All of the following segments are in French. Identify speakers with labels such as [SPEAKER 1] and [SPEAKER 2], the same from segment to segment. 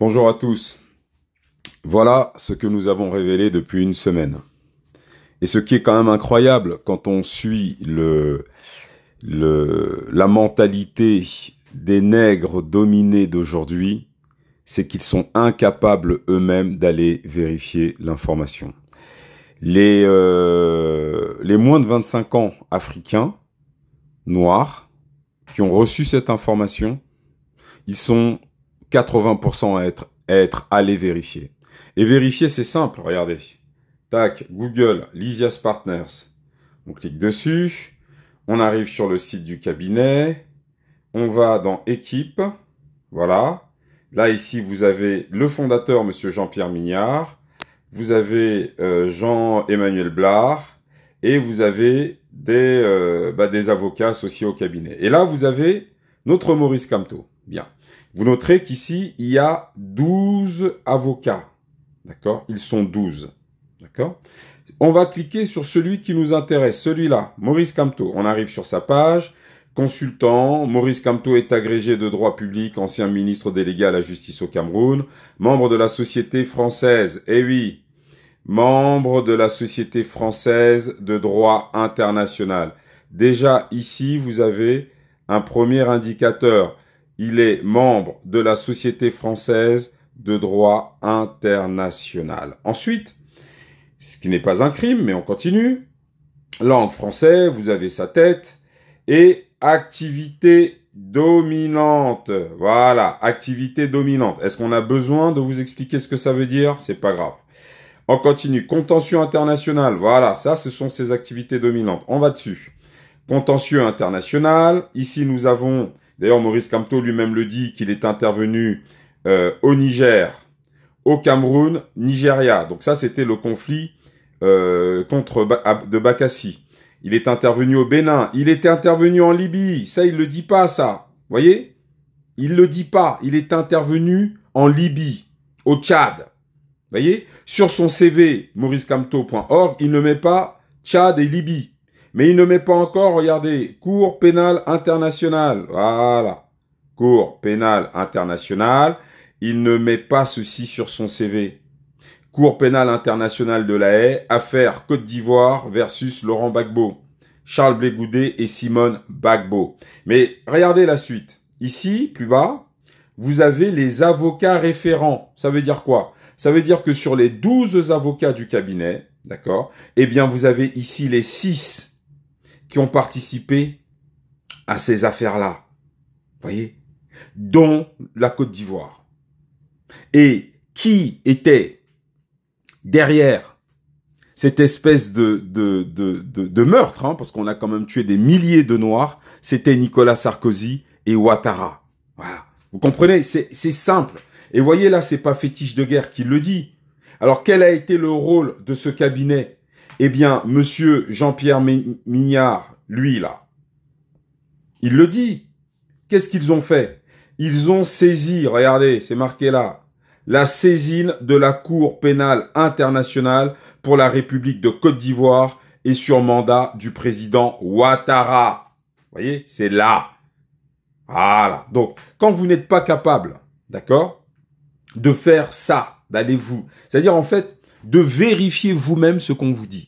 [SPEAKER 1] Bonjour à tous. Voilà ce que nous avons révélé depuis une semaine. Et ce qui est quand même incroyable quand on suit le, le la mentalité des nègres dominés d'aujourd'hui, c'est qu'ils sont incapables eux-mêmes d'aller vérifier l'information. Les, euh, les moins de 25 ans africains, noirs, qui ont reçu cette information, ils sont 80% à être, à être allé vérifier. Et vérifier, c'est simple, regardez. Tac, Google, Lysias Partners. On clique dessus, on arrive sur le site du cabinet, on va dans équipe, voilà. Là, ici, vous avez le fondateur, monsieur Jean-Pierre Mignard, vous avez euh, Jean-Emmanuel Blard, et vous avez des, euh, bah, des avocats associés au cabinet. Et là, vous avez notre Maurice Camteau. Bien. Vous noterez qu'ici, il y a 12 avocats. D'accord Ils sont 12. D'accord On va cliquer sur celui qui nous intéresse, celui-là, Maurice Camteau. On arrive sur sa page. Consultant, Maurice Camteau est agrégé de droit public, ancien ministre délégué à la justice au Cameroun, membre de la Société française, eh oui, membre de la Société française de droit international. Déjà ici, vous avez un premier indicateur. Il est membre de la Société française de droit international. Ensuite, ce qui n'est pas un crime, mais on continue. Langue française, vous avez sa tête. Et activité dominante. Voilà, activité dominante. Est-ce qu'on a besoin de vous expliquer ce que ça veut dire C'est pas grave. On continue. Contentieux international. Voilà, ça, ce sont ses activités dominantes. On va dessus. Contentieux international. Ici, nous avons D'ailleurs, Maurice Camteau lui-même le dit qu'il est intervenu euh, au Niger, au Cameroun, Nigeria. Donc ça, c'était le conflit euh, contre de Bakassi. Il est intervenu au Bénin. Il était intervenu en Libye. Ça, il le dit pas, ça. Voyez Il le dit pas. Il est intervenu en Libye, au Tchad. Voyez Sur son CV, mauricecamteau.org, il ne met pas Tchad et Libye. Mais il ne met pas encore, regardez, Cour pénale internationale. Voilà. Cour pénale internationale. Il ne met pas ceci sur son CV. Cour pénale internationale de la haie, affaire Côte d'Ivoire versus Laurent Bagbo, Charles Blégoudet et Simone Bagbo. Mais regardez la suite. Ici, plus bas, vous avez les avocats référents. Ça veut dire quoi Ça veut dire que sur les 12 avocats du cabinet, d'accord Eh bien, vous avez ici les 6 qui ont participé à ces affaires-là, voyez, dont la Côte d'Ivoire. Et qui était derrière cette espèce de, de, de, de, meurtre, hein, parce qu'on a quand même tué des milliers de Noirs, c'était Nicolas Sarkozy et Ouattara. Voilà. Vous comprenez C'est simple. Et voyez là, c'est pas fétiche de guerre qui le dit. Alors quel a été le rôle de ce cabinet eh bien, monsieur Jean-Pierre Mignard, lui, là, il le dit. Qu'est-ce qu'ils ont fait Ils ont saisi, regardez, c'est marqué là, la saisine de la Cour pénale internationale pour la République de Côte d'Ivoire et sur mandat du président Ouattara. Vous voyez, c'est là. Voilà. Donc, quand vous n'êtes pas capable, d'accord, de faire ça, d'aller vous, c'est-à-dire en fait, de vérifier vous-même ce qu'on vous dit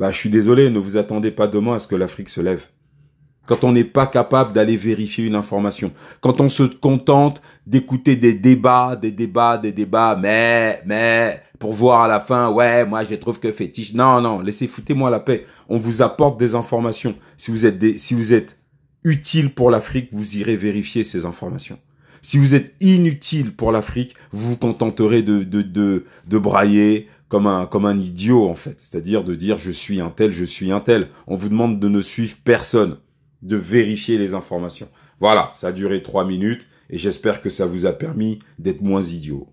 [SPEAKER 1] bah, je suis désolé, ne vous attendez pas demain à ce que l'Afrique se lève. Quand on n'est pas capable d'aller vérifier une information, quand on se contente d'écouter des débats, des débats, des débats, mais, mais, pour voir à la fin, ouais, moi je trouve que fétiche. Non, non, laissez, foutez-moi la paix. On vous apporte des informations. Si vous êtes, des, si vous êtes utile pour l'Afrique, vous irez vérifier ces informations. Si vous êtes inutile pour l'Afrique, vous vous contenterez de, de, de, de brailler, comme un, comme un idiot, en fait. C'est-à-dire de dire je suis un tel, je suis un tel. On vous demande de ne suivre personne, de vérifier les informations. Voilà, ça a duré trois minutes et j'espère que ça vous a permis d'être moins idiot.